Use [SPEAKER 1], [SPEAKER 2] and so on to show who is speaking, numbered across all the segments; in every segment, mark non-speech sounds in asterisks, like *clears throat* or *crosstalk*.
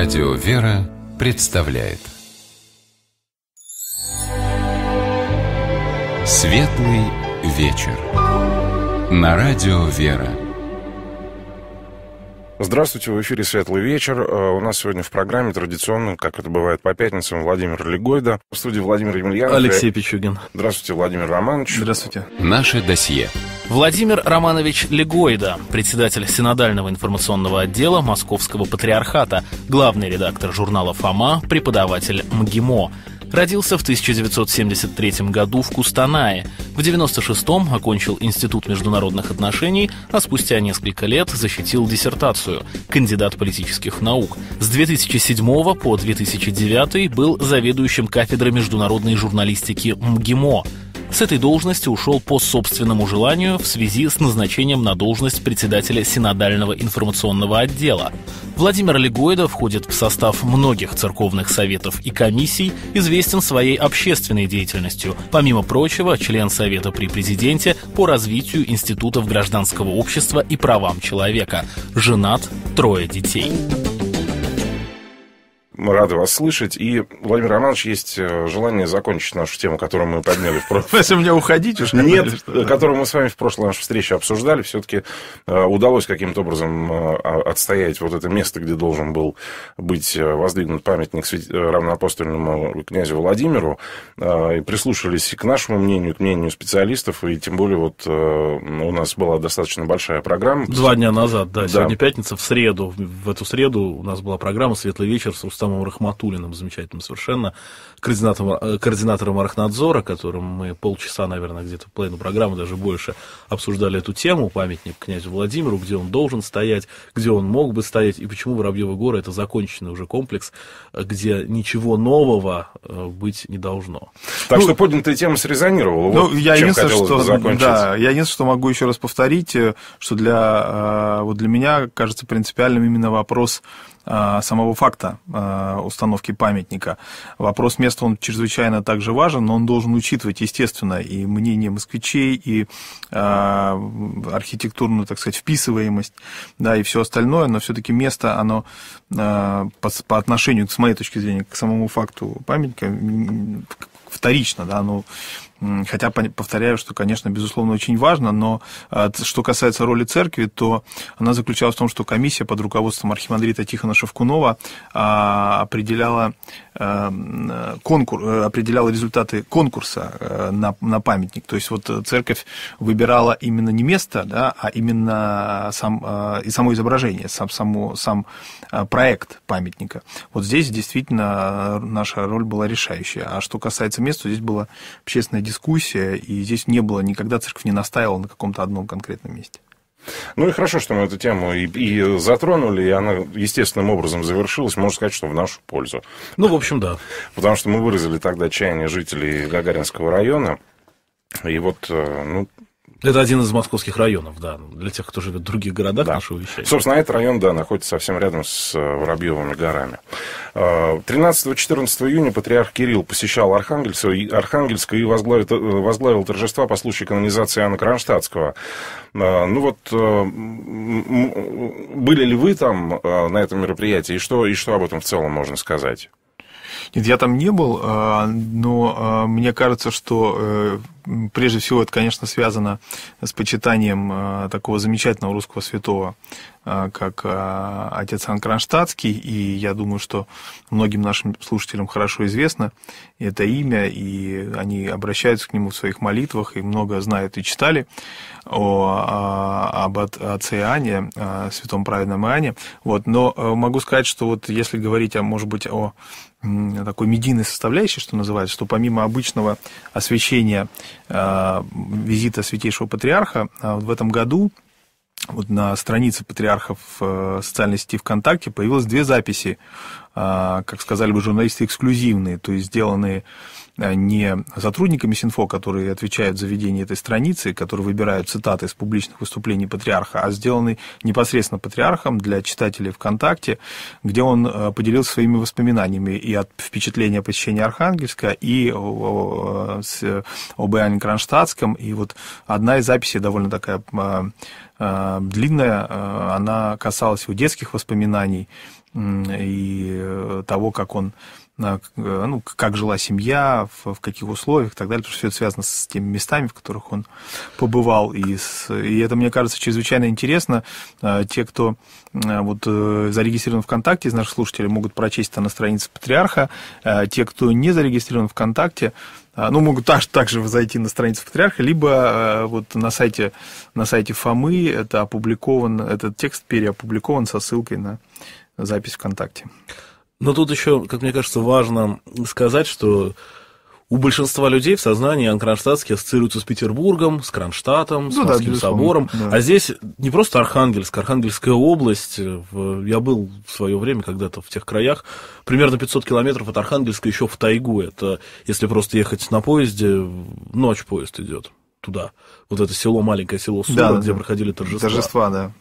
[SPEAKER 1] Радио «Вера» представляет
[SPEAKER 2] Светлый вечер На радио «Вера» Здравствуйте, в эфире «Светлый вечер». Э, у нас сегодня в программе традиционно, как это бывает по пятницам, Владимир Легойда. В студии Владимир Емельянов. Алексей Пичугин. Здравствуйте, Владимир Романович. Здравствуйте.
[SPEAKER 3] Наше досье. Владимир Романович Легойда, председатель Синодального информационного отдела Московского патриархата, главный редактор журнала «Фома», преподаватель МГИМО, Родился в 1973 году в Кустанае. В 1996-м окончил Институт международных отношений, а спустя несколько лет защитил диссертацию «Кандидат политических наук». С 2007 по 2009 был заведующим кафедрой международной журналистики МГИМО – с этой должности ушел по собственному желанию в связи с назначением на должность председателя Синодального информационного отдела. Владимир Легойда входит в состав многих церковных советов и комиссий, известен своей общественной деятельностью. Помимо прочего, член Совета при президенте по развитию институтов гражданского общества и правам человека. Женат, трое детей.
[SPEAKER 2] Мы рады вас слышать. И, Владимир Романович, есть э, желание закончить нашу тему, которую мы подняли в прошлом. *laughs* Если мне уходить уж. Нет, которую мы с вами в прошлой нашей встрече обсуждали. Все-таки э, удалось каким-то образом э, а, отстоять вот это место, где должен был быть воздвигнут памятник равноапостольному князю Владимиру. И прислушались и к нашему мнению, к мнению специалистов. И тем более вот у нас была достаточно большая программа. Два
[SPEAKER 3] дня назад, да. да. Сегодня пятница, в среду. В эту среду у нас была программа «Светлый вечер» с Рустамом Рустамом Рахматулиным, замечательным совершенно, координатором, координатором э, Архнадзора, которым мы полчаса, наверное, где-то половину программы, даже больше, обсуждали эту тему, памятник князю Владимиру, где он должен стоять, где он мог бы стоять, и почему Воробьевы горы – это законченный уже комплекс, э, где ничего нового э, быть не должно. Так ну, что поднятая тема срезонировала.
[SPEAKER 2] Ну, вот я единственное, что, закончить. да,
[SPEAKER 4] я единственное, что могу еще раз повторить, что для, вот для меня кажется принципиальным именно вопрос самого факта установки памятника. Вопрос места наконец он чрезвычайно также важен, но он должен учитывать, естественно, и мнение москвичей, и э, архитектурную, так сказать, вписываемость, да, и все остальное, но все-таки место, оно э, по, по отношению, с моей точки зрения, к самому факту памятника, вторично, да, ну, Хотя, повторяю, что, конечно, безусловно, очень важно, но а, что касается роли церкви, то она заключалась в том, что комиссия под руководством архимандрита Тихона Шевкунова а, определяла, а, конкур, э, определяла результаты конкурса э, на, на памятник. То есть вот э, церковь выбирала именно не место, да, а именно сам, и само изображение, сам, само, сам проект памятника. Вот здесь действительно наша роль была решающая. А что касается места, здесь было общественное дискуссия, и здесь не было, никогда церковь не настаивала на каком-то одном конкретном месте.
[SPEAKER 2] Ну и хорошо, что мы эту тему и, и затронули, и она естественным образом завершилась, можно сказать, что в нашу пользу. Ну, в общем, да. Потому что мы выразили тогда чаяние жителей Гагаринского района. И вот, э, ну,
[SPEAKER 3] это один из московских районов, да, для тех, кто живет в других городах да. нашего вещания.
[SPEAKER 2] Собственно, этот район, да, находится совсем рядом с э, Воробьевыми горами. 13-14 э, июня патриарх Кирилл посещал Архангельск, Архангельск и возглавил, э, возглавил торжества по случаю канонизации Иоанна Кронштадтского. Ну вот, были ли вы там на этом мероприятии, и что, и что об этом в целом можно сказать?
[SPEAKER 4] Нет, я там не был, но мне кажется, что прежде всего это, конечно, связано с почитанием э, такого замечательного русского святого, э, как э, отец Ан и я думаю, что многим нашим слушателям хорошо известно это имя, и они обращаются к нему в своих молитвах, и много знают и читали о, об отце Ане, о святом праведном Иоанне. Вот. Но могу сказать, что вот если говорить, о, может быть, о такой медийной составляющей, что называется, что помимо обычного освещения Э, визита Святейшего Патриарха а в этом году вот на странице патриархов в э, социальной сети ВКонтакте появилось две записи, э, как сказали бы журналисты, эксклюзивные, то есть сделанные Э, не сотрудниками Синфо, которые отвечают за ведение этой страницы, которые выбирают цитаты из публичных выступлений патриарха, а сделанный непосредственно патриархом для читателей ВКонтакте, где он э, поделился своими воспоминаниями и от впечатления посещения Архангельска, и об э, Иоанне Кронштадтском. И вот одна из записей довольно такая длинная, она касалась его детских воспоминаний и того, как он Э, ну, как жила семья, в, каких условиях и так далее, потому что все это связано с теми местами, в которых он побывал. И, с, и это, мне кажется, чрезвычайно интересно. Э, те, кто э, вот, зарегистрирован ВКонтакте из наших слушателей, могут прочесть это на странице Патриарха. Те, кто не зарегистрирован ВКонтакте, ну, могут также, также зайти на страницу Патриарха, либо вот на сайте, на сайте Фомы это опубликован, этот текст переопубликован со ссылкой на запись ВКонтакте. Но тут еще,
[SPEAKER 3] как мне кажется, важно сказать, что у большинства людей в сознании Анкронштадтский ассоциируется с Петербургом, с Кронштадтом, с ну, Морским да, собором. Да. А здесь не просто Архангельск, Архангельская область. Я был в свое время когда-то в тех краях. Примерно 500 километров от Архангельска еще в тайгу. Это если просто ехать на поезде, ночь
[SPEAKER 2] поезд идет туда. Вот это село, маленькое село Сура, да, где да. проходили торжества. Торжества, да.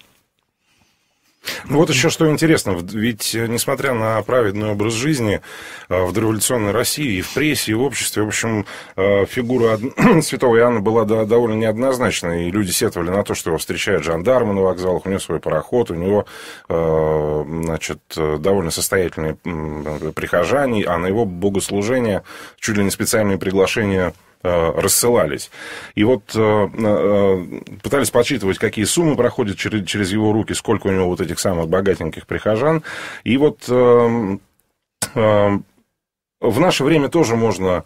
[SPEAKER 2] Ну, вот еще что интересно, ведь э, несмотря на праведный образ жизни э, в дореволюционной России и в прессе, и в обществе, в общем, э, фигура *clears throat* святого Иоанна была довольно неоднозначной, и люди сетовали на то, что его встречают жандармы на вокзалах, у него свой пароход, у него, значит, довольно состоятельные прихожане, а на его богослужение чуть ли не специальные приглашения Э, рассылались. И вот э, э, пытались подсчитывать, какие суммы проходят через его руки, сколько у него вот этих самых богатеньких прихожан. И вот эм, эм, в наше время тоже можно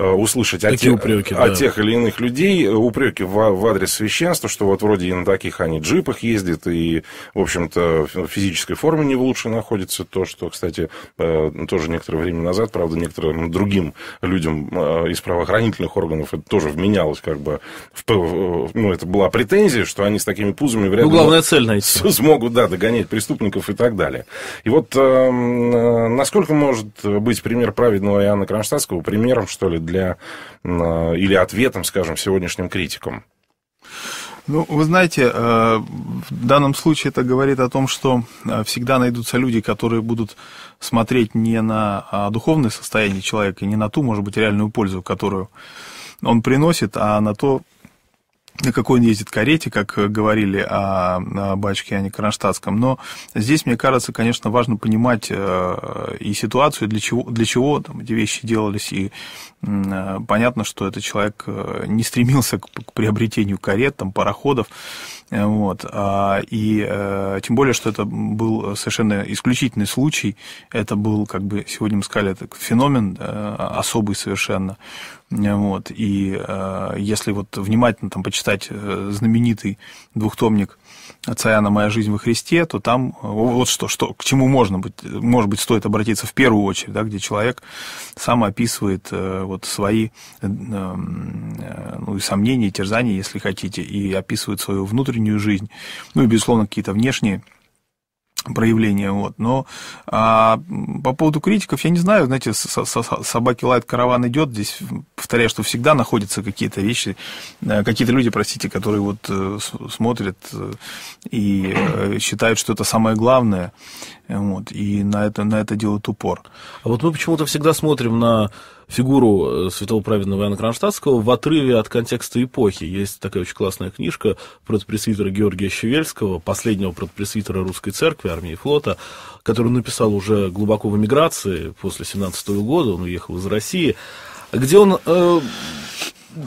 [SPEAKER 2] Э, услышать о те, упреки, от да. тех или иных людей, э, упреки в, в адрес священства, что вот вроде и на таких они джипах ездят, и, в общем-то, в физической форме не в лучшей находится. То, что, кстати, э, тоже некоторое время назад, правда, некоторым другим людям из правоохранительных органов это тоже вменялось как бы... В, ну, это была претензия, что они с такими пузами вряд ли... Ну, главная цель найти. Смогут, да, догонять преступников и так далее. И вот эм, насколько может быть пример праведного Иоанна Кронштадтского примером, что ли, для э, или ответом, скажем, сегодняшним критикам?
[SPEAKER 4] Ну, вы знаете, э, в данном случае это говорит о том, что э, всегда найдутся люди, которые будут смотреть не на а, духовное состояние человека, не на ту, может быть, реальную пользу, которую он приносит, а на то, на какой он ездит карете, как э, говорили о, о Бачке, а Кронштадтском. Но здесь, мне кажется, конечно, важно понимать э, и ситуацию, для чего, для чего там эти вещи делались. И э, понятно, что этот человек не стремился к, к приобретению карет, там, пароходов. Вот. А, и тем более, что это был совершенно исключительный случай. Это был, как бы сегодня мы сказали, это феномен особый совершенно. Э, вот. И э, если вот внимательно там почитать э, знаменитый двухтомник Цаяна «Моя жизнь во Христе», то там э, вот что, что к чему можно быть, может быть, стоит обратиться в первую очередь, да, где человек сам описывает э, вот свои э, эм, ну, и сомнения, и терзания, если хотите, и описывает свою внутреннюю жизнь, ну и, безусловно, какие-то внешние проявление. Вот. Но а, по поводу критиков, я не знаю, знаете, собаки лает, караван идет, здесь повторяю, что всегда находятся какие-то вещи, э, какие-то люди, простите, которые вот э, смотрят э, и считают, что это самое главное. Вот, и на это, на это делают упор.
[SPEAKER 3] А вот мы почему-то всегда смотрим на фигуру э, святого праведного Иоанна Кронштадтского в отрыве от контекста эпохи. Есть такая очень классная книжка протопресвитера Георгия Щевельского, последнего протопресвитера Русской Церкви, армии и флота, который написал уже глубоко в эмиграции после 17 -го года, он уехал из России, где он э,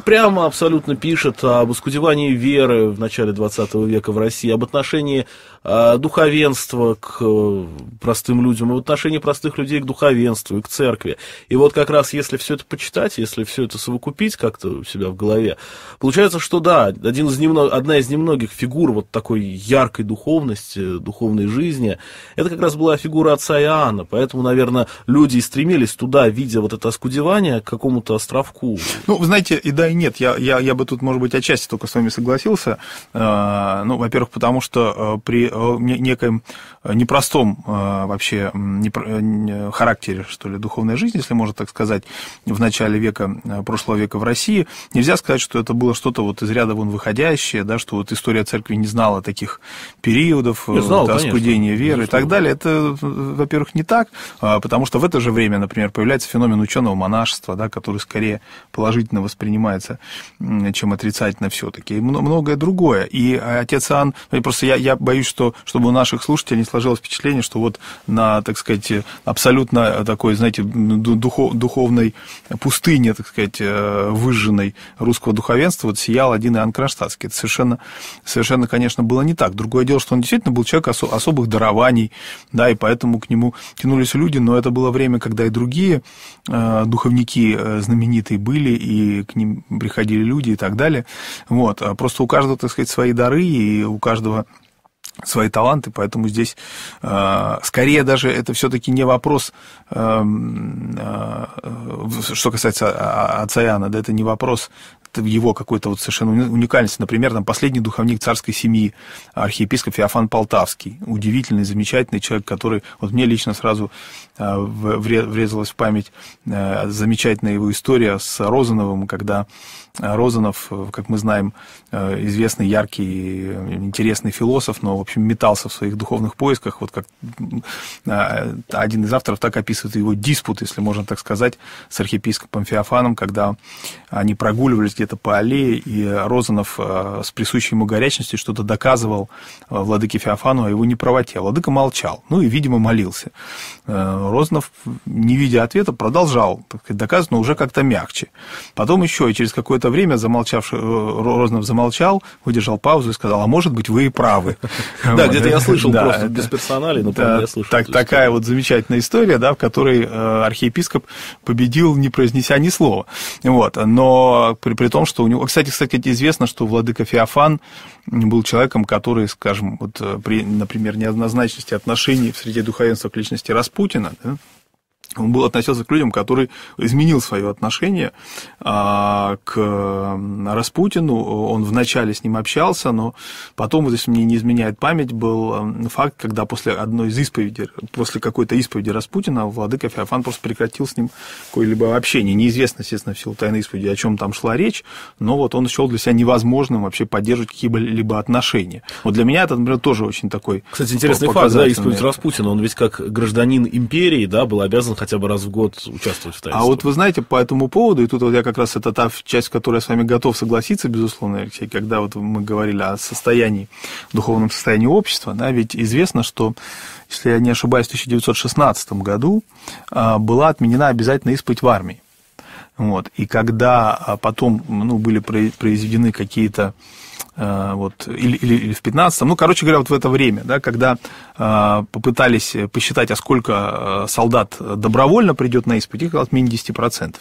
[SPEAKER 3] прямо абсолютно пишет об искудевании веры в начале 20 века в России, об отношении э, духовенства к э, простым людям, об отношении простых людей к духовенству и к церкви. И вот как раз если все это почитать, если все это совокупить как-то у себя в голове, получается, что да, один из немного, одна из немногих фигур вот такой яркой духовности, духовной жизни, это как раз была фигура отца Иоанна. Поэтому, наверное, люди
[SPEAKER 4] и стремились туда, видя вот это оскудевание, к какому-то островку. Ну, вы знаете, и да и нет. Я, я, я бы тут, может быть, отчасти только с вами согласился. А, ну, во-первых, потому что при некоем непростом вообще характере, что ли, духовной жизни, если можно так сказать, в начале века, э, прошлого века в России, нельзя сказать, что это было что-то вот из ряда вон выходящее, да, что вот история церкви не знала таких периодов, э, не веры и так далее. Это, э, во-первых, не так, а, потому что в это же время, например, появляется феномен ученого монашества, да, который скорее положительно воспринимает воспринимается, чем отрицательно все-таки. И многое другое. И а, отец Иоанн, ну, просто я, я боюсь, что чтобы у наших слушателей не сложилось впечатление, что вот на, так сказать, э, абсолютно э, такой, знаете, духов, духовной пустыне, так сказать, э, выжженной русского духовенства вот сиял один Иоанн Кронштадтский. Это совершенно, совершенно, конечно, было не так. Другое дело, что он действительно был человек осо- особых дарований, да, и поэтому к нему тянулись люди, но это было время, когда и другие духовники знаменитые были, и к ним приходили люди и так далее. Вот. А просто у каждого, так сказать, свои дары, и у каждого свои таланты, поэтому здесь э, скорее даже это все-таки не вопрос, эм, э, что касается а, а, Ацаяна, да, это не вопрос его какой-то вот совершенно уникальности. Например, там последний духовник царской семьи, архиепископ Феофан Полтавский. Удивительный, замечательный человек, который вот мне лично сразу а, врезалась в память э, замечательная его история с Розановым, когда Розанов, э, как мы знаем, э, известный, яркий, интересный философ, но, в общем, метался в своих духовных поисках. Вот как э, один из авторов так описывает его диспут, если можно так сказать, с архиепископом Феофаном, когда они прогуливались где-то по аллее, и Розанов с присущей ему горячностью что-то доказывал владыке Феофану о его неправоте. А владыка молчал, ну и, видимо, молился. Розанов, не видя ответа, продолжал так сказать, доказывать, но уже как-то мягче. Потом еще, и через какое-то какое-то время замолчавший, э, Рознов замолчал, выдержал паузу и сказал, а может быть, вы и правы. *laughs* Да, где-то я слышал просто без персоналей, но я слышал. Такая вот замечательная история, да, в которой э, архиепископ победил, не произнеся ни слова. Вот, но при, при том, что у него... Кстати, кстати, известно, что владыка Феофан был человеком, который, скажем, вот э, при, например, неоднозначности отношений в среде духовенства к личности Распутина, да, он был относился к людям, который изменил свое отношение а, к Распутину. Он вначале с ним общался, но потом, вот если мне не изменяет память, был факт, когда после одной из исповедей, после какой-то исповеди Распутина, владыка Феофан просто прекратил с ним какое-либо общение. Неизвестно, естественно, в силу тайной исповеди, о чем там шла речь, но вот он счел для себя невозможным вообще поддерживать какие-либо отношения. Вот для меня это, например, тоже очень такой... Кстати, интересный факт, да, исповедь
[SPEAKER 3] Распутина, он ведь как гражданин империи, да, был обязан хотя бы раз в год участвовать в
[SPEAKER 4] таинстве. А вот вы знаете, по этому поводу, и тут вот я как раз это та часть, в которой я с вами готов согласиться, безусловно, Алексей, когда вот мы говорили о состоянии, духовном состоянии общества, да, ведь известно, что, если я не ошибаюсь, в 1916 году а, была отменена обязательная исповедь в армии. Вот. И когда а, потом ну, были произведены какие-то Э, вот, или, или, или в 15-м, ну, короче говоря, вот в это время, да, когда э, попытались посчитать, а сколько э, солдат добровольно придет на исповедь, их оказалось менее 10%.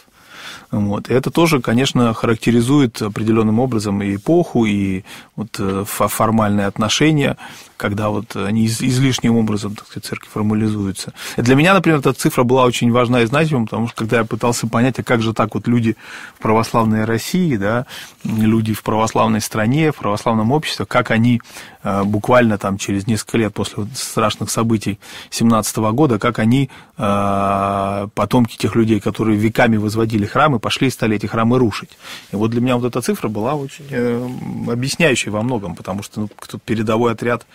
[SPEAKER 4] Вот. И это тоже, конечно, характеризует определенным образом и эпоху, и вот формальные отношения когда вот они излишним образом, так сказать, церкви формализуются. для меня, например, эта цифра была очень важна и значима, потому что когда я пытался понять, а как же так вот люди в православной России, да, люди в православной стране, в православном обществе, как они э, буквально там через несколько лет после страшных событий 17 года, как они, э, потомки тех людей, которые веками возводили храмы, пошли и стали эти храмы рушить. И вот для меня вот эта цифра была очень э, объясняющей во многом, потому что ну, передовой отряд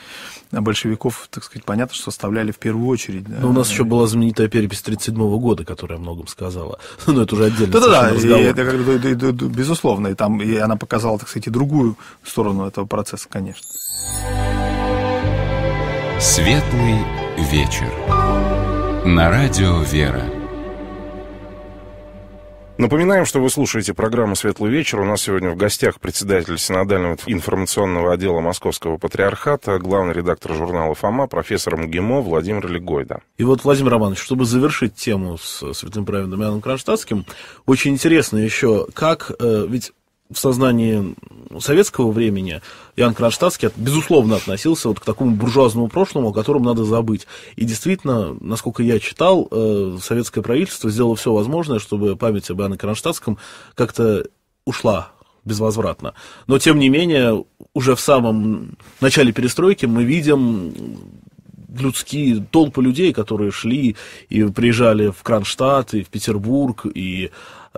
[SPEAKER 4] а большевиков, так сказать, понятно, что оставляли в первую очередь. Но ну, у нас еще
[SPEAKER 3] была знаменитая перепись 1937 года, которая о многом сказала.
[SPEAKER 4] *laughs* Но ну, это уже отдельно. Да-да-да, безусловно, и там и она показала, так сказать, и другую сторону этого процесса, конечно.
[SPEAKER 2] Светлый вечер. На радио «Вера». Напоминаем, что вы слушаете программу «Светлый вечер». У нас сегодня в гостях председатель Синодального информационного отдела Московского Патриархата, главный редактор журнала «Фома», профессор МГИМО Владимир Легойда.
[SPEAKER 3] И вот, Владимир Романович, чтобы завершить тему с святым праведным Иоанном Кронштадтским, очень интересно еще, как... Э, ведь в сознании советского времени Иоанн Кронштадтский, безусловно, относился вот к такому буржуазному прошлому, о котором надо забыть. И действительно, насколько я читал, э, советское правительство сделало все возможное, чтобы память об Иоанне Кронштадтском как-то ушла безвозвратно. Но, тем не менее, уже в самом начале перестройки мы видим людские толпы людей, которые шли и приезжали в Кронштадт, и в Петербург, и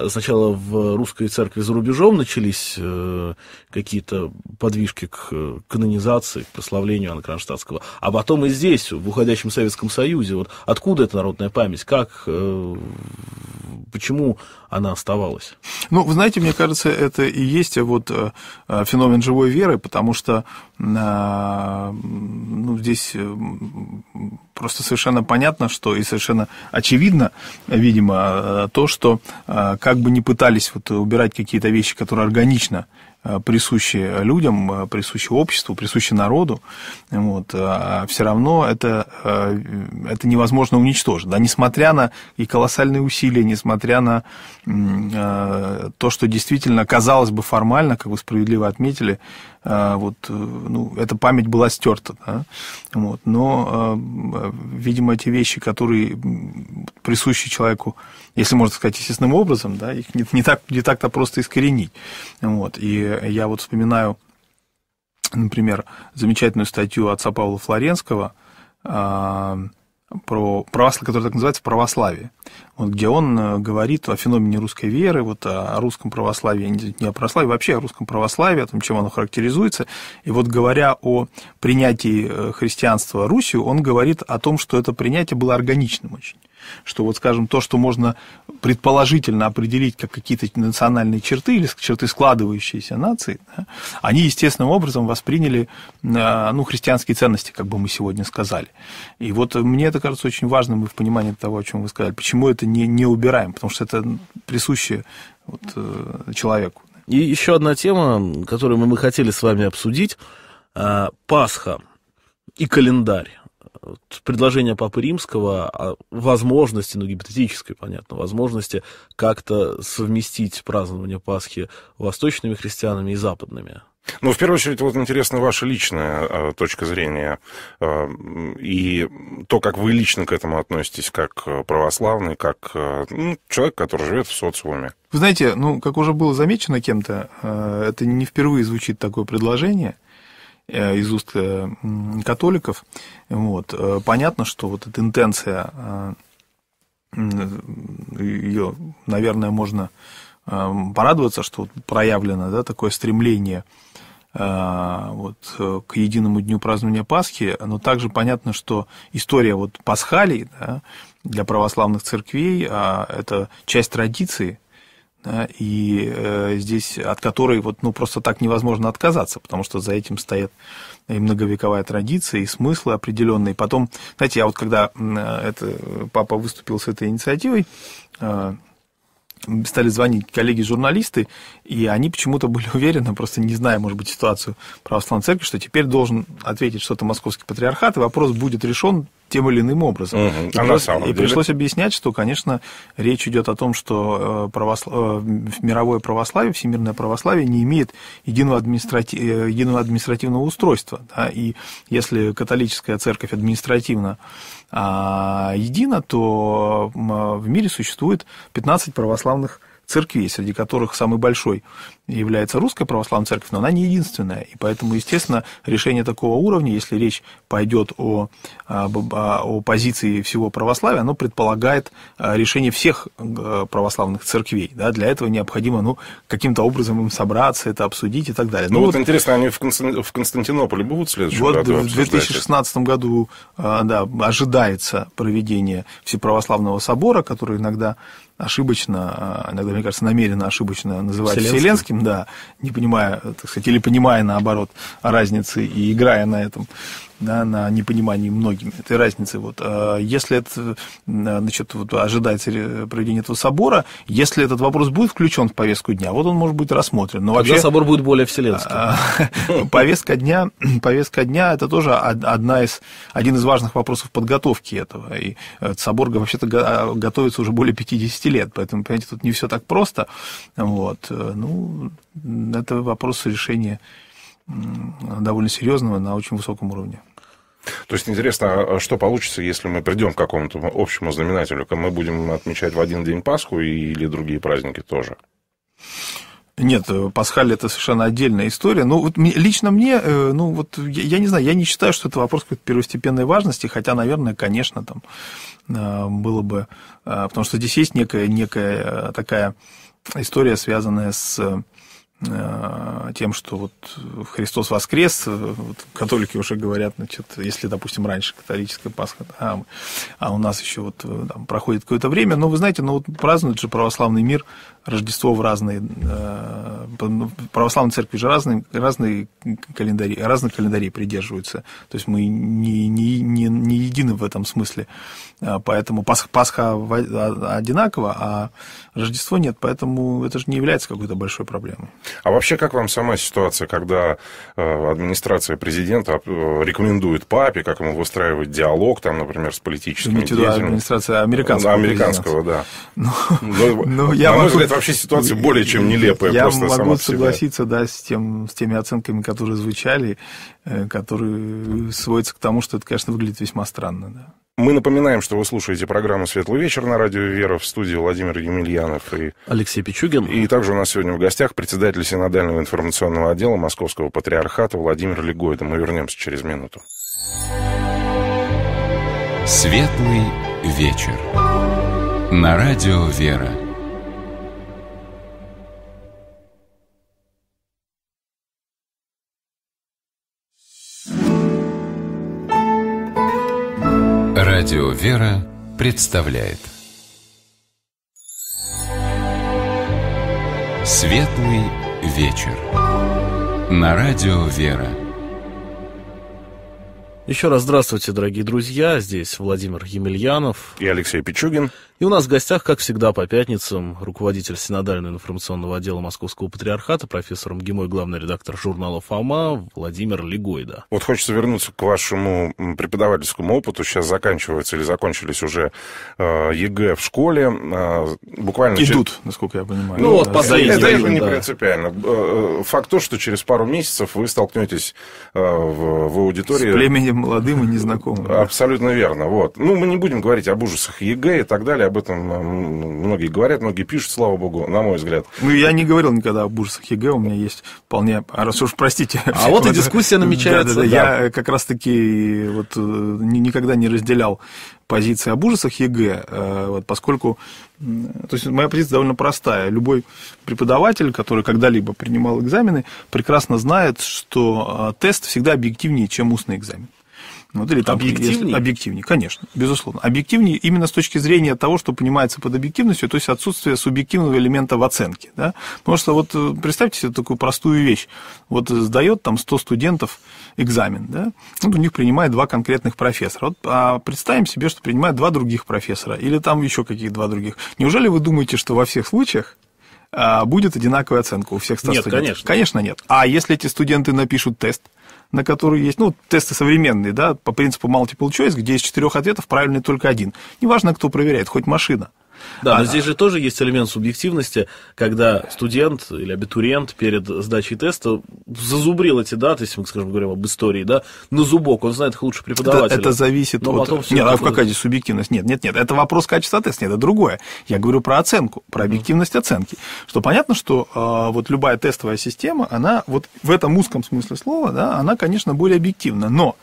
[SPEAKER 3] сначала в русской церкви за рубежом начались э, какие-то подвижки к канонизации, к прославлению Анна Кронштадтского, а потом и здесь, в уходящем Советском Союзе. Вот откуда эта народная память? Как, э, почему она оставалась?
[SPEAKER 4] Ну, вы знаете, мне кажется, это и есть э, вот феномен живой веры, потому что ну, здесь просто совершенно понятно, что и совершенно очевидно, видимо, э, то, что э, как бы не пытались вот убирать какие-то вещи, которые органично Э, присущи людям, э, присущи обществу, присущи народу, вот, э, а все равно это, это невозможно уничтожить. Да, несмотря на и колоссальные усилия, несмотря на то, что действительно, казалось бы, формально, как вы справедливо отметили, вот, ну, эта память была стерта. Да? Вот, но, видимо, эти вещи, которые присущи человеку, если можно сказать, естественным образом, да, их не, не, так, не так-то просто искоренить. Вот, и я вот вспоминаю, например, замечательную статью отца Павла Флоренского а, про православие, которое так называется православие, вот, где он э, говорит о феномене русской веры, вот о русском православии, не о православии, вообще о русском православии, о том, чем оно характеризуется. И вот говоря о принятии э, христианства Русью, он говорит о том, что это принятие было органичным очень что вот, скажем, то, что можно предположительно определить как какие-то национальные черты или черты складывающиеся нации, да, они естественным образом восприняли э, ну, христианские ценности, как бы мы сегодня сказали. И вот мне это кажется очень важным и в понимании того, о чем вы сказали. Почему это не, не убираем? Потому что это присуще вот, э, человеку. И еще одна
[SPEAKER 3] тема, которую мы хотели с вами обсудить, э, Пасха и календарь предложение Папы Римского о возможности, ну, гипотетической, понятно, возможности как-то совместить празднование Пасхи восточными христианами и западными.
[SPEAKER 2] Ну, в первую очередь, вот интересна ваша личная э, точка зрения э, и то, как вы лично к этому относитесь, как э, православный, как ну, человек, который живет в социуме.
[SPEAKER 4] Вы знаете, ну, как уже было замечено кем-то, это не впервые звучит такое предложение – Э, из уст э, католиков. Вот. Э, понятно, что вот эта интенция, ее, наверное, можно порадоваться, что проявлено да, такое стремление вот, к единому дню празднования Пасхи, но также понятно, что история вот пасхалей да, для православных церквей а, это часть традиции, да, и э, здесь от которой вот ну просто так невозможно отказаться, потому что за этим стоит и многовековая традиция, и смыслы определенные. Потом, знаете, я вот когда э, это, папа выступил с этой инициативой, э, стали звонить коллеги-журналисты, и они почему-то были *laughs* уверены, просто не зная, может быть, ситуацию православной церкви, что теперь должен ответить что-то московский патриархат, и вопрос будет решен тем или иным образом. Угу. И, а пришлось, на самом и деле... пришлось объяснять, что, конечно, речь идет о том, что э, православ... Э, мировое православие, всемирное православие не имеет единого, административ... Э, единого административного устройства. Да? И если католическая церковь административно а, едина, то в мире существует 15 православных церквей, среди которых самый большой является Русская Православная Церковь, но она не единственная. И поэтому, естественно, решение такого уровня, если речь пойдет о, а, а, о, позиции всего православия, оно предполагает а, решение всех э, православных церквей. Да? Для этого необходимо ну, каким-то образом им собраться, это
[SPEAKER 2] обсудить и так
[SPEAKER 4] далее. Ну, ну вот, вот интересно,
[SPEAKER 2] они в, Константинополе будут в следующем вот году? В 2016
[SPEAKER 4] году да, ожидается проведение Всеправославного собора, который иногда ошибочно, а, иногда, мне кажется, намеренно ошибочно называть вселенским, вселенским да, не понимая, так сказать, или понимая наоборот разницы и играя на этом да, на непонимании многими этой разницы. Вот. А если это, а, значит, вот, ожидать проведения этого собора, если этот вопрос будет включен в повестку дня, вот он может быть рассмотрен. Но Тогда вообще, собор будет более вселенский а, *laughs* Повестка дня, *clears throat* повестка дня – это тоже одна из, один из важных вопросов подготовки этого. И э, собор вообще-то готовится уже более 50 лет, поэтому, понимаете, тут не все так просто. Вот. Э, ну, это вопрос решения довольно серьезного на очень высоком уровне.
[SPEAKER 2] То есть интересно, а, а что получится, если мы придем к какому-то общему знаменателю, мы будем отмечать в один день Пасху или другие праздники тоже? Нет, э, пасхаль это
[SPEAKER 4] совершенно отдельная история. Ну, вот лично мне, э, ну, вот я, я не знаю, я не считаю, что это вопрос какой-то первостепенной важности, хотя, наверное, конечно, там э, было бы. Потому что здесь есть некая, некая такая история, связанная с Э, тем, что вот Христос воскрес, э, вот католики уже говорят, значит, если, допустим, раньше католическая Пасха, а, а у нас еще вот э, там, проходит какое-то время, но вы знаете, ну вот празднует же православный мир Рождество в разные, э, ну, православные церкви же разные, разные календари, разных календарей придерживаются. То есть мы не, не, не, не едины в этом смысле. Э, поэтому Пасха, Пасха а, одинакова, а Рождество нет, поэтому это же не является какой-то большой проблемой.
[SPEAKER 2] А вообще, как вам сама ситуация, когда э, администрация президента рекомендует папе, как ему выстраивать диалог, там, например, с политическими Имейте деятелями? администрация американского. Американского, президента.
[SPEAKER 4] да. Ну, ну, ну я могу вообще ситуация более чем нелепая. Я просто могу согласиться, да, с, тем, с теми оценками, которые звучали, э, которые сводятся к тому, что это, конечно, выглядит весьма странно, да.
[SPEAKER 2] Мы напоминаем, что вы слушаете программу «Светлый вечер» на радио «Вера» в студии Владимир Емельянов и Алексей Пичугин. И также у нас сегодня в гостях председатель Синодального информационного отдела Московского патриархата Владимир Легойда. Мы вернемся через минуту. «Светлый вечер» на
[SPEAKER 1] радио «Вера». Радио «Вера» представляет Светлый вечер На Радио «Вера»
[SPEAKER 3] Еще раз здравствуйте, дорогие друзья. Здесь Владимир Емельянов и Алексей Пичугин. И у нас в гостях, как всегда, по пятницам руководитель синодального информационного отдела Московского патриархата, профессор МГИМО главный редактор журнала «Фома» Владимир Легойда.
[SPEAKER 2] Вот хочется вернуться к вашему преподавательскому опыту. Сейчас заканчиваются или закончились уже э, ЕГЭ в школе. Э, буквально Идут, через... насколько я понимаю. Ну, да. вот последний. Это, это не да. принципиально. Э, факт то, что через пару месяцев вы столкнетесь в, в аудитории... С племенем молодым и незнакомым. Абсолютно верно. Вот. Ну, мы не будем говорить об ужасах ЕГЭ и так далее об этом многие говорят, многие пишут, слава богу, на мой взгляд. Ну, я не говорил никогда об ужасах ЕГЭ, у меня есть
[SPEAKER 4] вполне... А раз уж, простите. А вот и дискуссия намечается. Да, да, да. Я как раз-таки вот э, никогда не разделял позиции об ужасах ЕГЭ, вот, поскольку... То есть моя позиция довольно простая. Любой преподаватель, который когда-либо принимал экзамены, прекрасно знает, что э, тест всегда объективнее, чем устный экзамен. Вот, там, объективнее? Если, объективнее, конечно, безусловно. Объективнее именно с точки зрения того, что понимается под объективностью, то есть отсутствие субъективного элемента в оценке. Да? Потому что вот э, представьте себе такую простую вещь. Вот сдает там 100 студентов экзамен, да? вот у них принимает два конкретных профессора. Вот, а представим себе, что принимает два других профессора или там еще каких два других. Неужели вы думаете, что во всех случаях а, будет одинаковая оценка у всех 100 нет, студентов? Конечно. конечно, нет. А если эти студенты напишут тест, на которые есть, ну, тесты современные, да, по принципу multiple choice, где из четырех ответов правильный только один. Неважно, кто проверяет, хоть машина.
[SPEAKER 3] Да, а, но здесь же тоже есть элемент субъективности, когда студент или абитуриент перед сдачей теста зазубрил эти даты, если мы, скажем, говорим об истории, да, на зубок, он знает их лучше преподавателя. Это, это зависит но от... Потом нет, а в какая
[SPEAKER 4] здесь субъективность? Нет, нет, нет, это вопрос качества теста, нет, это другое. Я говорю про оценку, про объективность оценки. Что понятно, что э, вот любая тестовая система, она вот в этом узком смысле слова, да, она, конечно, более объективна, но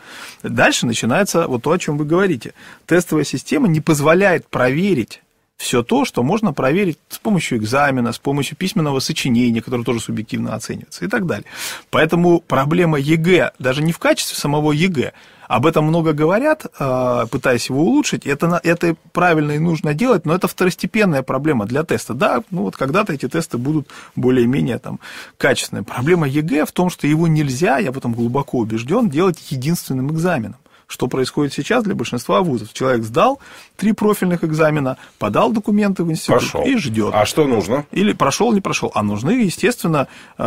[SPEAKER 4] дальше начинается вот то, о чем вы говорите. Тестовая система не позволяет проверить все то, что можно проверить с помощью экзамена, с помощью письменного сочинения, которое тоже субъективно оценивается и так далее. Поэтому проблема ЕГЭ, даже не в качестве самого ЕГЭ, об этом много говорят, э, пытаясь его улучшить, это, это правильно и нужно делать, но это второстепенная проблема для теста. Да, ну вот когда-то эти тесты будут более-менее там качественные. Проблема ЕГЭ в том, что его нельзя, я в этом глубоко убежден, делать единственным экзаменом что происходит сейчас для большинства вузов. Человек сдал три профильных экзамена, подал документы в институт прошел. и ждет. А что нужно? Или прошел, не прошел. А нужны, естественно, э,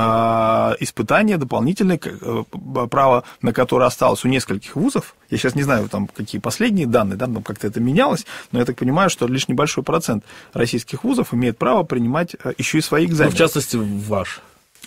[SPEAKER 4] испытания дополнительные, э, право на которое осталось у нескольких вузов. Я сейчас не знаю, там, какие последние данные, да, там как-то это менялось, но я так понимаю, что лишь небольшой процент российских вузов имеет право принимать э, еще и свои экзамены. Ну, в частности, ваш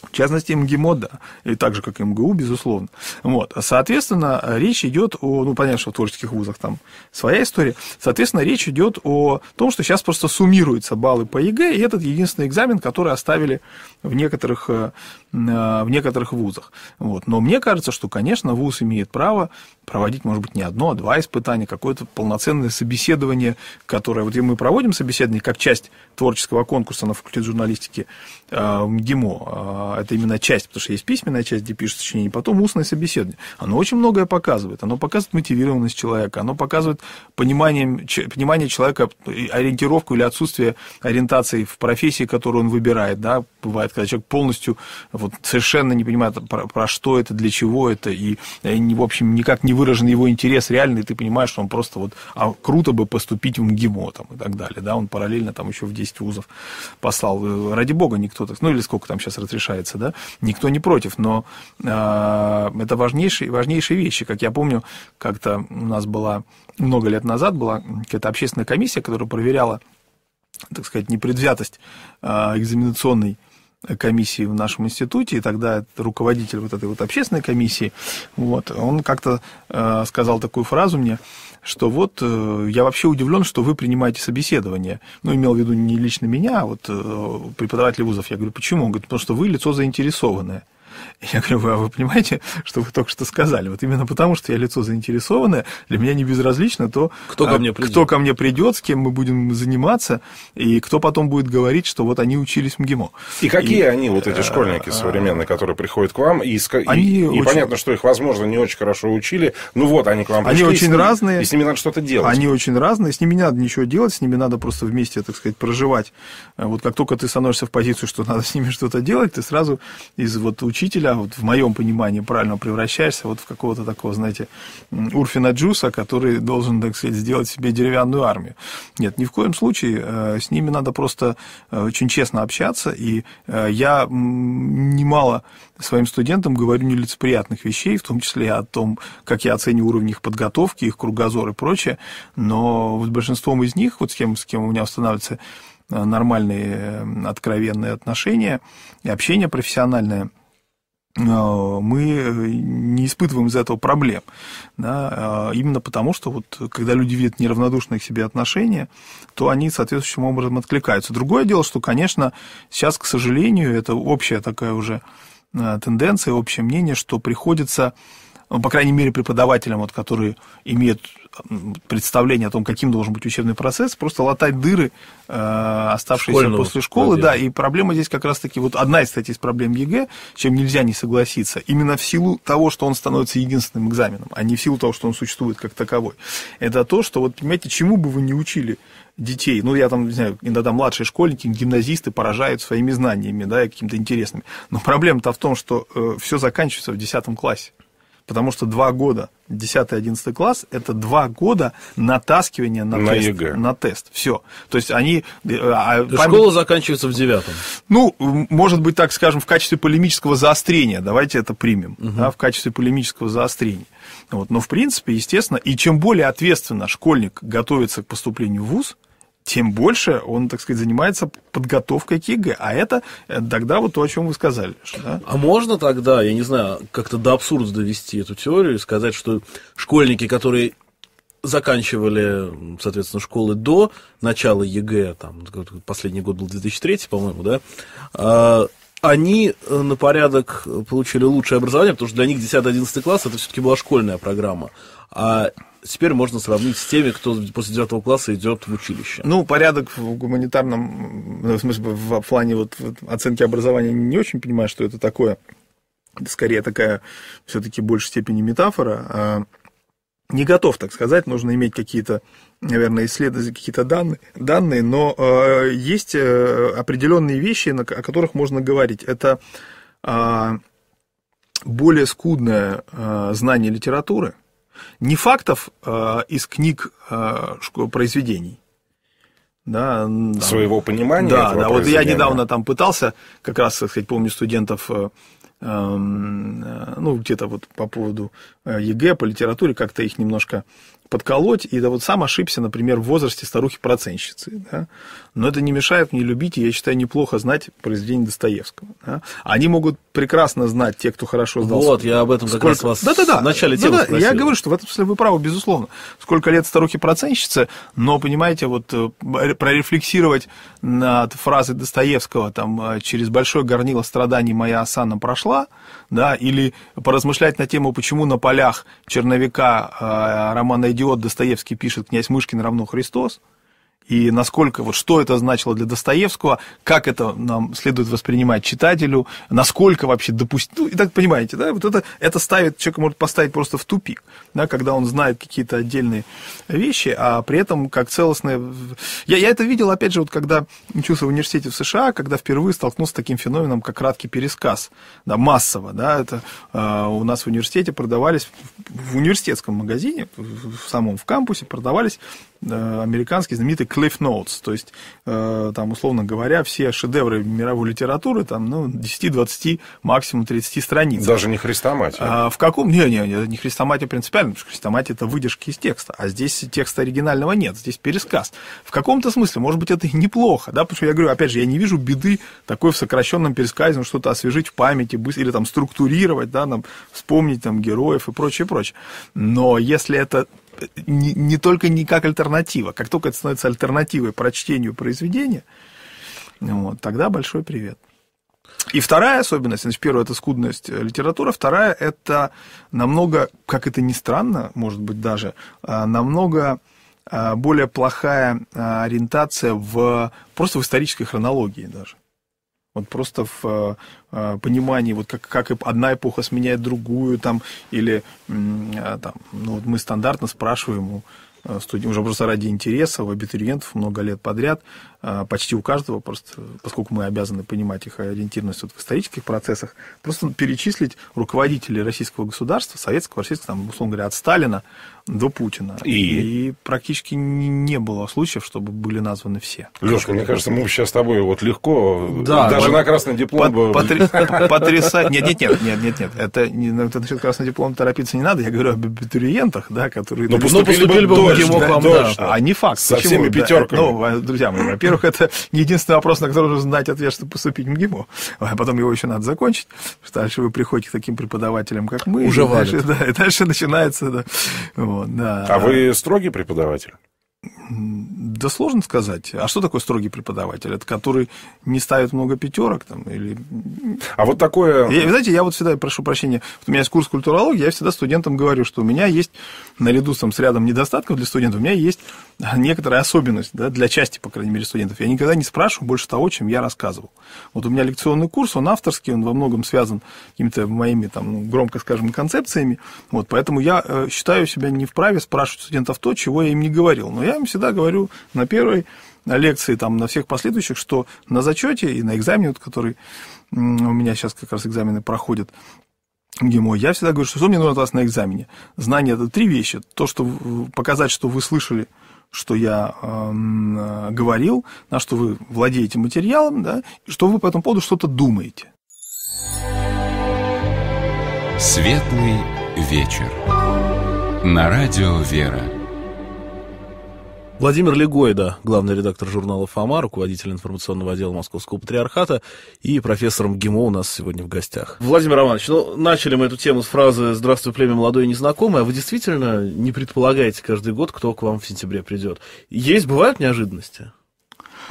[SPEAKER 4] в частности, МГИМО, да, и так же, как и МГУ, безусловно. Вот. Соответственно, речь идет о, ну, понятно, что в творческих вузах там своя история, соответственно, речь идет о том, что сейчас просто суммируются баллы по ЕГЭ, и этот единственный экзамен, который оставили в некоторых, э, э, в некоторых вузах. Вот. Но мне кажется, что, конечно, вуз имеет право проводить, может быть, не одно, а два испытания, какое-то полноценное собеседование, которое... Вот мы проводим собеседование как часть творческого конкурса на факультет журналистики э, МГИМО, а, это именно часть, потому что есть письменная часть, где пишут сочинение, потом устное собеседование. Оно очень многое показывает. Оно показывает мотивированность человека, оно показывает понимание, понимание человека, ориентировку или отсутствие ориентации в профессии, которую он выбирает. Да? Бывает, когда человек полностью вот, совершенно не понимает, про, про что это, для чего это, и, и, э, в общем, никак не выражен его интерес реальный, ты понимаешь, что он просто вот, а круто бы поступить в МГИМО там, и так далее. Да? Он параллельно там еще в 10 вузов послал. Э, ради бога никто так, ну или сколько там сейчас разрешает называется, да, никто не против, но э, это важнейшие, важнейшие вещи. Как я помню, как-то у нас была много лет назад была какая-то общественная комиссия, которая проверяла, так сказать, непредвзятость э, экзаменационной комиссии в нашем институте, и тогда руководитель вот этой вот общественной комиссии, вот, он как-то э, сказал такую фразу мне, что вот э, я вообще удивлен, что вы принимаете собеседование. Ну, имел в виду не лично меня, а вот э, преподаватель вузов. Я говорю, почему? Он говорит, потому что вы лицо заинтересованное. Я говорю, а вы понимаете, что вы только что сказали? Вот именно потому, что я лицо заинтересованное, для меня не безразлично то, кто ко а, мне придет, кто ко мне придет с кем мы будем заниматься, и кто потом будет говорить, что вот они учились в МГИМО. И какие и, они, вот эти э, школьники э, современные,
[SPEAKER 2] э, которые приходят к вам, и, они и, очень... и понятно, что их, возможно, не очень хорошо учили, ну вот они к вам пришли. Они очень и ними, разные. И с ними надо что-то делать. Они
[SPEAKER 4] очень разные, с ними не надо ничего делать, с ними надо просто вместе, так сказать, проживать. Вот как только ты становишься в позицию, что надо с ними что-то делать, ты сразу из вот учить победителя, а вот в моем понимании правильно превращаешься вот в какого-то такого, знаете, Урфина Джуса, который должен, так сказать, сделать себе деревянную армию. Нет, ни в коем случае. Э, с ними надо просто э, очень честно общаться. И э, я немало своим студентам говорю нелицеприятных вещей, в том числе о том, как я оцениваю уровень их подготовки, их кругозор и прочее. Но вот большинством из них, вот с кем, с кем у меня устанавливается нормальные откровенные отношения и общение профессиональное – а, мы э, не испытываем из-за этого проблем. Да? А, именно потому, что вот, когда люди видят неравнодушные к себе отношения, то они соответствующим образом откликаются. Другое дело, что, конечно, сейчас, к сожалению, это общая такая уже а, тенденция, общее мнение, что приходится ну, по крайней мере, преподавателям, вот, которые имеют представление о том, каким должен быть учебный процесс, просто латать дыры, э, оставшиеся Школьного после школы, да, и проблема здесь как раз-таки, вот одна из, кстати, из проблем ЕГЭ, с чем нельзя не согласиться, именно в силу того, что он становится единственным экзаменом, а не в силу того, что он существует как таковой, это то, что, вот, понимаете, чему бы вы не учили детей, ну, я там, не знаю, иногда младшие школьники, гимназисты поражают своими знаниями, да, и какими-то интересными, но проблема-то в том, что э, все заканчивается в 10 классе. Потому что два года, 10-11 класс, это два года натаскивания на, на тест. ЕГЭ. На тест. Все. То есть они... Э, а пам... Школа
[SPEAKER 3] заканчивается в девятом.
[SPEAKER 4] Ну, может быть, так скажем, в качестве полемического заострения. Давайте это примем. Угу. Да, в качестве полемического заострения. Вот. Но, в принципе, естественно, и чем более ответственно школьник готовится к поступлению в ВУЗ, тем больше он, так сказать, занимается подготовкой к ЕГЭ. А это э, тогда вот то, о чем вы сказали. Что, да? А можно
[SPEAKER 3] тогда, я не знаю, как-то до абсурда довести эту теорию и сказать, что школьники, которые заканчивали, соответственно, школы до начала ЕГЭ, там, последний год был 2003, по-моему, да, а, они э, на порядок получили лучшее образование, потому что для них 10-11 класс это все-таки была школьная программа. А теперь можно сравнить с теми, кто после 9 класса идет в училище?
[SPEAKER 4] Ну, порядок в гуманитарном, ну, в смысле, в плане вот оценки образования не очень понимаю, что это такое. Это скорее такая все-таки в большей степени метафора. А, не готов, так сказать, нужно иметь какие-то, наверное, исследования, какие-то данные, данные но а, есть э, определенные вещи, о которых можно говорить. Это а, более скудное знание литературы, не фактов э, из книг э, произведений. Да, да. Своего понимания. Да, да. Вот я недавно там пытался, как раз, так сказать, помню студентов, э, эм, э, ну, где-то вот по поводу э, ЕГЭ, по литературе, как-то их немножко подколоть, и да вот сам ошибся, например, в возрасте старухи-проценщицы. Да? Но это не мешает мне любить, и я считаю, неплохо знать произведение Достоевского. Да? Они могут прекрасно знать, те, кто хорошо знал. Вот, я об этом сколько... как раз вас да, да, да. в начале да, темы да, Я говорю, что в этом смысле вы правы, безусловно. Сколько лет старухи проценщицы но, понимаете, вот э, прорефлексировать над фразой Достоевского там, э, «через большое горнило страданий моя осана прошла», да, или поразмышлять на тему, почему на полях черновика э, романа «Идет идиот Достоевский пишет «Князь Мышкин равно Христос», и насколько вот что это значило для Достоевского, как это нам следует воспринимать читателю, насколько вообще допустить, ну и так понимаете, да, вот это, это ставит, человек может поставить просто в тупик, да, когда он знает какие-то отдельные вещи, а при этом как целостное... Я, я это видел, опять же, вот когда учился в университете в США, когда впервые столкнулся с таким феноменом, как краткий пересказ, да, массово, да, это э, у нас в университете продавались, в университетском магазине, в самом в кампусе продавались Э, американский знаменитый Cliff Notes, то есть, э, там, условно говоря, все шедевры мировой литературы, там, ну, 10-20, максимум 30 страниц. Даже не хрестоматия. А, в каком? Не, не, не, не хрестоматия а принципиально, потому что хрестоматия – это выдержки из текста, а здесь текста оригинального нет, здесь пересказ. В каком-то смысле, может быть, это неплохо, да, потому что я говорю, опять же, я не вижу беды такой в сокращенном пересказе, ну, что-то освежить в памяти, или там структурировать, да, нам вспомнить там героев и прочее, прочее. Но если это не, не только не как альтернатива, как только это становится альтернативой прочтению произведения, ну вот, тогда большой привет. И вторая особенность, значит, первая – это скудность э, литературы, вторая – это намного, как это ни странно, может быть, даже, а, намного а, более плохая а, ориентация в, просто в исторической хронологии даже. Вот просто в э, э, понимании, вот как, как одна эпоха сменяет другую, там, или э, там, ну, вот мы стандартно спрашиваем у э, студии, уже просто ради интереса, у абитуриентов много лет подряд, э, почти у каждого, просто, поскольку мы обязаны понимать их ориентированность вот в исторических процессах, просто перечислить руководителей российского государства, советского, российского, там, условно говоря, от Сталина до Путина. И, и практически не было случаев, чтобы были названы все. Лешка, мне кажется,
[SPEAKER 2] мы сейчас с тобой вот легко, да, даже по... на красный диплом... По... *laughs* Потрясать... Нет, нет, нет,
[SPEAKER 4] нет, нет, нет. Это не насчет красный диплом торопиться не надо. Я говорю об абитуриентах, да, которые... Ну, поступили, поступили бы дождь, А не факт. Со всеми пятерками. ну, друзья мои, во-первых, это не единственный вопрос, на который нужно знать ответ, чтобы поступить в МГИМО. А потом его еще надо закончить. Дальше вы приходите к таким преподавателям, как мы. Уже и да, и дальше начинается... Вот, да. А вы
[SPEAKER 2] строгий преподаватель?
[SPEAKER 4] Да сложно сказать. А что такое строгий преподаватель? Это который не ставит много пятерок там или... А вот такое... Я, знаете, я вот всегда, прошу прощения, вот у меня есть курс культурологии, я всегда студентам говорю, что у меня есть, наряду там, с рядом недостатков для студентов, у меня есть некоторая особенность, да, для части, по крайней мере, студентов. Я никогда не спрашиваю больше того, чем я рассказывал. Вот у меня лекционный курс, он авторский, он во многом связан какими-то моими, там, ну, громко скажем, концепциями. Вот, поэтому я э, считаю себя не вправе спрашивать студентов то, чего я им не говорил. Но я им всегда всегда говорю на первой лекции, там, на всех последующих, что на зачете и на экзамене, вот, который у меня сейчас как раз экзамены проходят, ГИМО, я всегда говорю, что, что мне нужно от вас на экзамене? Знание – это три вещи. То, что показать, что вы слышали, что я эм, э, говорил, на что вы владеете материалом, да, и что вы по этому поводу что-то думаете.
[SPEAKER 1] Светлый вечер. На радио «Вера».
[SPEAKER 3] Владимир Легойда, главный редактор журнала «Фома», руководитель информационного отдела Московского патриархата и профессор ГИМО у нас сегодня в гостях. Владимир Романович, ну, начали мы эту тему с фразы «Здравствуй, племя молодое и незнакомое», а вы действительно не предполагаете каждый год, кто к вам в сентябре придет. Есть, бывают неожиданности?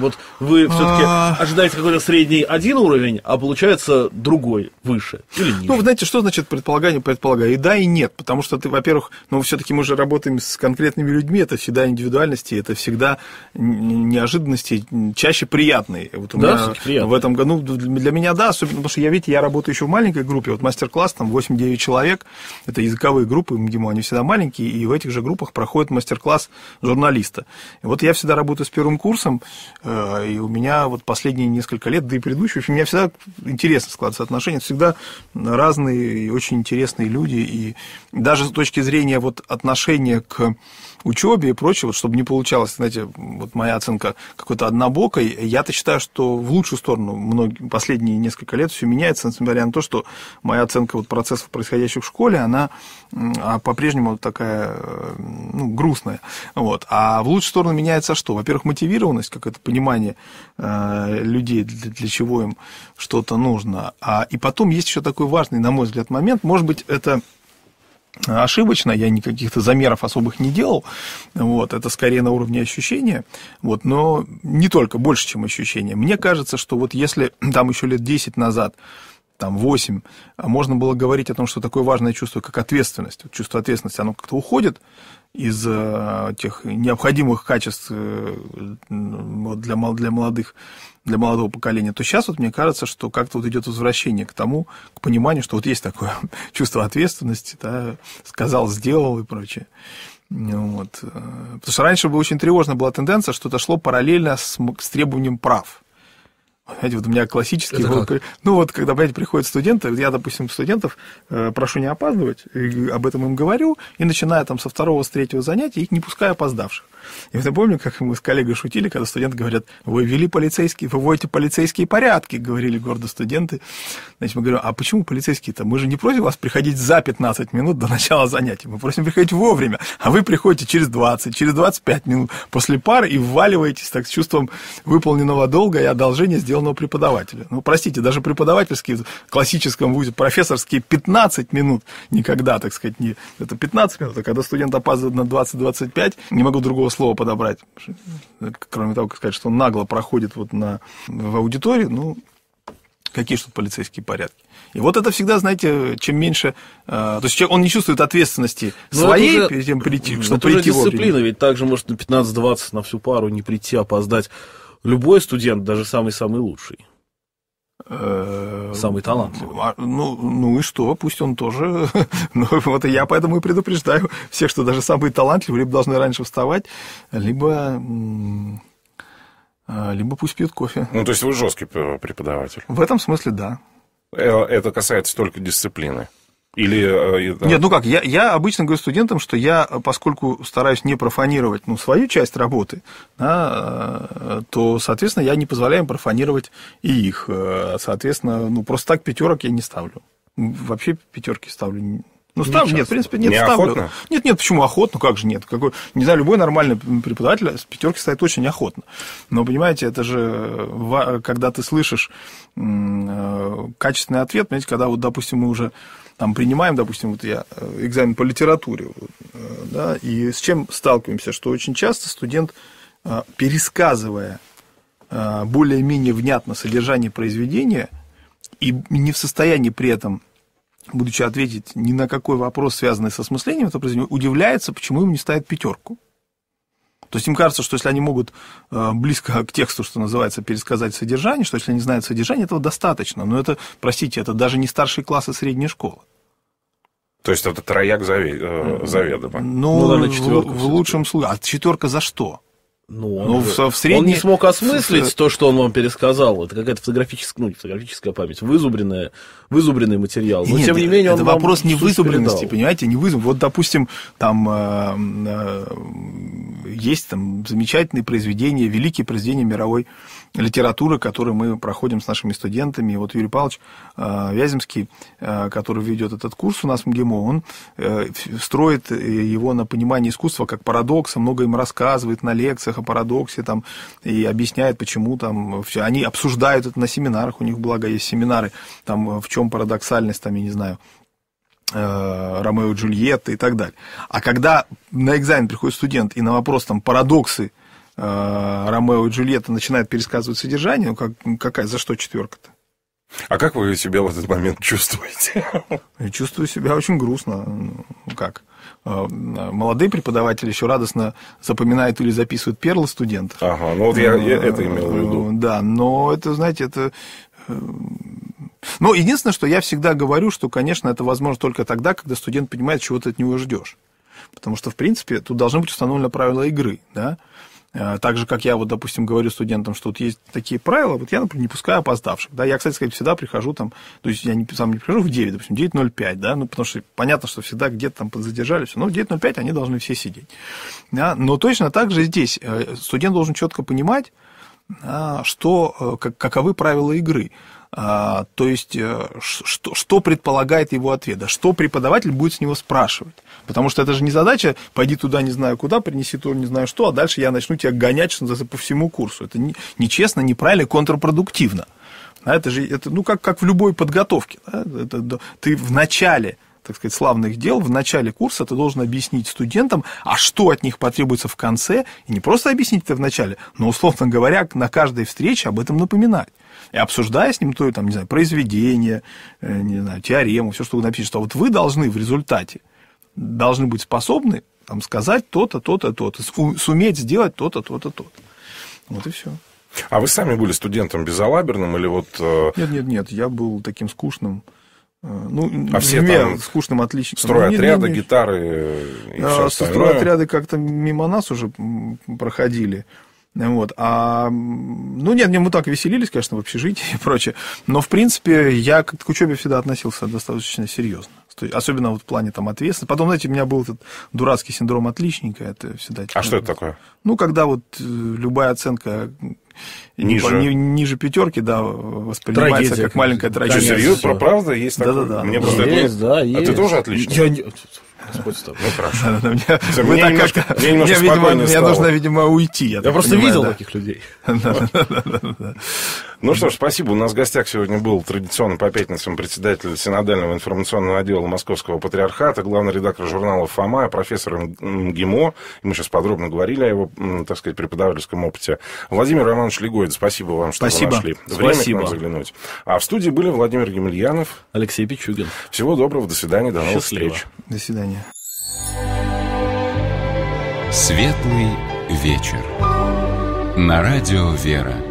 [SPEAKER 3] Вот вы все-таки а. ожидаете какой-то средний один уровень, а получается другой, выше или нет? Ну, вы
[SPEAKER 4] знаете, что значит предполагание, предполагаю? И да, и нет, потому что ты, во-первых, ну, все-таки мы же работаем с конкретными людьми, это всегда индивидуальности, это всегда неожиданности, чаще приятные. Вот у да, меня приятные. в этом году, ну, для меня, да, особенно, потому что я, видите, я работаю еще в маленькой группе, вот мастер-класс, там 8-9 человек, это языковые группы, Диму, они всегда маленькие, и в этих же группах проходит мастер-класс журналиста. И вот я всегда работаю с первым курсом, э, Э, и у меня вот последние несколько лет, да и предыдущие, у меня всегда интересно складываются отношения, всегда разные и очень интересные люди. И даже с точки зрения вот отношения к учебе и прочего, чтобы не получалось, знаете, вот моя оценка какой-то однобокой, я-то считаю, что в лучшую сторону многие, последние несколько лет все меняется, несмотря на то, что моя оценка вот процессов, происходящих в школе, она а, по-прежнему такая э, ну, грустная. Вот. А в лучшую сторону меняется что? Во-первых, мотивированность, как это понимание э, людей, для, для чего им что-то нужно. А, и потом есть еще такой важный, на мой взгляд, момент. Может быть, это ошибочно, я никаких-то замеров особых не делал, вот, это скорее на уровне ощущения, вот, но не только, больше, чем ощущения. Мне кажется, что вот если *clears throat* там еще лет 10 назад там, 8, а можно было говорить о том, что такое важное чувство, как ответственность. Вот чувство ответственности, оно как-то уходит из э, тех необходимых качеств э, для, для молодых для молодого поколения, то сейчас вот мне кажется, что как-то вот идет возвращение к тому, к пониманию, что вот есть такое *laughs* чувство ответственности, да, сказал, сделал и прочее. Ну вот. Э, потому что раньше была очень тревожно была тенденция, что это шло параллельно с, с требованием прав. Понимаете, вот у меня классический... Это как? Ну, вот когда, понимаете, приходят студенты, я, допустим, студентов э, прошу не опаздывать, об этом им говорю, и начиная там со второго, с третьего занятия, их не пускаю опоздавших. И вот я помню, как мы с коллегой шутили, когда студенты говорят, вы ввели полицейские, вы вводите полицейские порядки, говорили гордо студенты. Значит, мы говорим, а почему полицейские-то? Мы же не просим вас приходить за 15 минут до начала занятий, мы просим приходить вовремя, а вы приходите через 20, через 25 минут после пары и вваливаетесь так с чувством выполненного долга и одолжения сделал дистанционного преподавателя. Ну, простите, даже преподавательский в классическом вузе, профессорские 15 минут никогда, так сказать, не... Это 15 минут, а когда студент опаздывает на 20-25, не могу другого слова подобрать. Кроме того, как сказать, что он нагло проходит вот на... в аудитории, ну, какие же тут полицейские порядки. И вот это всегда, знаете, чем меньше... Э, то есть он не чувствует ответственности ну, своей уже, перед тем прийти, что прийти уже дисциплина,
[SPEAKER 3] вовремя. ведь также может на 15-20 на всю пару не прийти, опоздать любой студент,
[SPEAKER 4] даже самый-самый лучший. Э, самый талантливый. А, ну, ну и что, пусть он тоже... *laughs* ну, вот я поэтому и предупреждаю всех, что даже самые талантливые либо должны раньше вставать, либо а, либо пусть пьют кофе.
[SPEAKER 2] Ну, то есть вы жесткий преподаватель.
[SPEAKER 4] В этом смысле, да.
[SPEAKER 2] Э, это касается только дисциплины. Или, да. Э, нет,
[SPEAKER 4] ну как, я, я обычно говорю студентам, что я, поскольку стараюсь не профанировать ну, свою часть работы, да, э, то, соответственно, я не позволяю им профанировать и их. Э, соответственно, ну просто так пятерок я не ставлю. Ну, вообще пятерки ставлю ну, ставлю, не нет, в принципе, нет, не ставлю. Охотно? Нет, нет, почему охотно, как же нет? Какой, не знаю, любой нормальный преподаватель с пятерки ставит очень охотно. Но, понимаете, это же, когда ты слышишь качественный ответ, понимаете, когда вот, допустим, мы уже там принимаем, допустим, вот я э, экзамен по литературе, э, да, и с чем сталкиваемся, что очень часто студент, э, пересказывая более-менее внятно содержание произведения и не в состоянии при этом будучи ответить ни на какой вопрос, связанный со смыслением этого произведения, удивляется, почему ему не ставят пятерку. То есть им кажется, что если они могут близко к тексту, что называется, пересказать содержание, что если они знают содержание, этого достаточно. Но это, простите, это даже не старшие классы средней
[SPEAKER 2] школы. То есть это трояк заве... Э, заведомо. Ну, ну да, на В, в
[SPEAKER 4] лучшем случае. А четверка за что? Ну, он, ну, в, в средний... он не смог осмыслить в...
[SPEAKER 2] то, что он вам
[SPEAKER 3] пересказал. Это какая-то фотографическая, ну, фотографическая память, вызубренная, вызубренный материал. Но Нет, тем не менее, это он вопрос не вызубренности, передал.
[SPEAKER 4] понимаете, не вызуб. Вот, допустим, там э, э, есть там замечательные произведения, великие произведения мировой э, литературы, которую мы проходим с нашими студентами. И вот Юрий Павлович э, Вяземский, э, который ведет этот курс у нас в МГИМО, он э, строит его на понимание искусства как парадокса, много им рассказывает на лекциях о парадоксе там, и объясняет, почему там все. Они обсуждают это на семинарах, у них, благо, есть семинары, там, в чем парадоксальность, там, я не знаю, Ромео и Джульетта и так далее. А когда на экзамен приходит студент и на вопрос там парадоксы Э, Ромео и Джульетта начинает пересказывать содержание, ну как, какая, за что четверка-то?
[SPEAKER 2] А как вы себя в этот момент чувствуете?
[SPEAKER 4] Я чувствую себя очень грустно. Ну, как? Э, молодые преподаватели еще радостно запоминают или записывают перлы студентов.
[SPEAKER 2] Ага, ну вот я, э, я это имел в виду.
[SPEAKER 4] Да, но это, знаете, это... Но ну, единственное, что я всегда говорю, что, конечно, это возможно только тогда, когда студент понимает, чего ты от него ждешь. Потому что, в принципе, тут должны быть установлены правила игры. Да? Э, так же, как я вот, допустим, говорю студентам, что вот есть такие правила, вот я, например, не пускаю опоздавших, да, я, кстати сказать, всегда прихожу там, то есть я не, сам не прихожу в 9, допустим, 9.05, да, ну, потому что понятно, что всегда где-то там задержались, но ну, в 9.05 они должны все сидеть, да, но точно так же здесь э, студент должен четко понимать, а, что, э, каковы правила игры, а, то есть, э, что, что предполагает его ответ, да, что преподаватель будет с него спрашивать. Потому что это же не задача, пойди туда не знаю куда, принеси то не знаю что, а дальше я начну тебя гонять что по всему курсу. Это нечестно, не неправильно, контрпродуктивно. А это же, это, ну, как, как в любой подготовке. Да? это, ты в начале так сказать, славных дел, в начале курса ты должен объяснить студентам, а что от них потребуется в конце, и не просто объяснить это в начале, но, условно говоря, на каждой встрече об этом напоминать и обсуждая с ним то, там, не знаю, произведение, э, не знаю, теорему, все, что вы напишете, что вот вы должны в результате, должны быть способны там, сказать то-то, то-то, то-то, суметь сделать то-то, то-то, то-то. Вот и все.
[SPEAKER 2] А вы сами были студентом безалаберным или вот... Э,
[SPEAKER 4] нет, нет, нет, я был таким скучным. Э, ну, а все там скучным отличником. Стройотряды, ну,
[SPEAKER 2] гитары и а, все остальное. Стройотряды
[SPEAKER 4] как-то мимо нас уже проходили. Вот. А, ну, нет, мы так веселились, конечно, в общежитии и прочее. Но, в принципе, я к учебе всегда относился достаточно серьезно. Особенно вот в плане там ответственности. Потом, знаете, у меня был этот дурацкий синдром отличника. Это
[SPEAKER 2] всегда... А что это такое?
[SPEAKER 4] Ну, когда вот э, любая оценка ниже, ни, ниже пятерки, да, воспринимается трагедия, как маленькая трагедия. Что, серьезно? Правда есть такое? Да, да, да. Мне просто есть, это... да, есть. А ты тоже отличник? Я... Господство. Ну, хорошо. Она меня... Все, мне, так немножко, как мне немножко мне, видимо, Мне нужно, видимо, уйти. Я, я просто понимаю, видел да. таких людей. *laughs*
[SPEAKER 2] Ну что ж, спасибо. У нас в гостях сегодня был традиционно по пятницам председатель Синодального информационного отдела Московского патриархата, главный редактор журнала «Фома», профессор МГИМО. Мы сейчас подробно говорили о его, так сказать, преподавательском опыте. Владимир Романович Легоид, спасибо вам, что спасибо. вы нашли время спасибо. к нам заглянуть. А в студии были Владимир Емельянов. Алексей Пичугин. Всего доброго, до свидания, до новых Счастливо. встреч.
[SPEAKER 4] До свидания.
[SPEAKER 1] Светлый вечер. На радио «Вера».